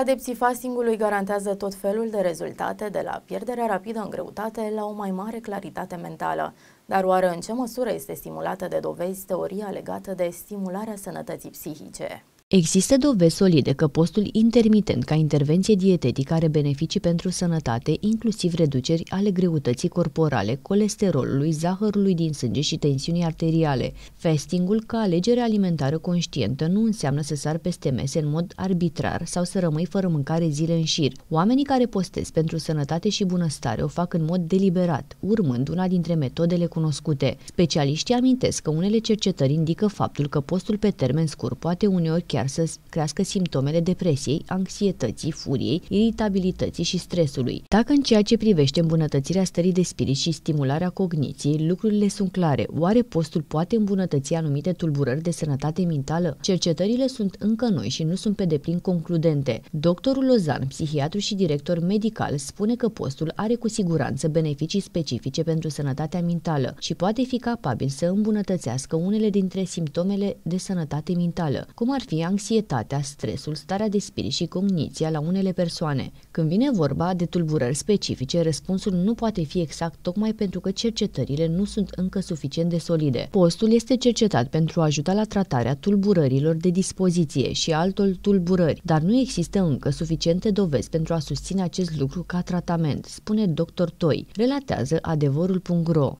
Adepții fastingului garantează tot felul de rezultate, de la pierderea rapidă în greutate la o mai mare claritate mentală. Dar oare în ce măsură este stimulată de dovezi teoria legată de stimularea sănătății psihice? Există dovezi solide că postul intermitent ca intervenție dietetică are beneficii pentru sănătate, inclusiv reduceri ale greutății corporale, colesterolului, zahărului din sânge și tensiunii arteriale. Fastingul ca alegere alimentară conștientă nu înseamnă să sar peste mese în mod arbitrar sau să rămâi fără mâncare zile în șir. Oamenii care postez pentru sănătate și bunăstare o fac în mod deliberat, urmând una dintre metodele cunoscute. Specialiștii amintesc că unele cercetări indică faptul că postul pe termen scurt poate uneori chiar chiar să crească simptomele depresiei, anxietății, furiei, iritabilității și stresului. Dacă în ceea ce privește îmbunătățirea stării de spirit și stimularea cogniției, lucrurile sunt clare. Oare postul poate îmbunătăți anumite tulburări de sănătate mentală? Cercetările sunt încă noi și nu sunt pe deplin concludente. Doctorul Lozan, psihiatru și director medical, spune că postul are cu siguranță beneficii specifice pentru sănătatea mentală și poate fi capabil să îmbunătățească unele dintre simptomele de sănătate mentală, cum ar fi anxietatea, stresul, starea de spirit și cogniția la unele persoane. Când vine vorba de tulburări specifice, răspunsul nu poate fi exact tocmai pentru că cercetările nu sunt încă suficient de solide. Postul este cercetat pentru a ajuta la tratarea tulburărilor de dispoziție și altor tulburări, dar nu există încă suficiente dovezi pentru a susține acest lucru ca tratament, spune dr. Toi, relatează adevărul.ro.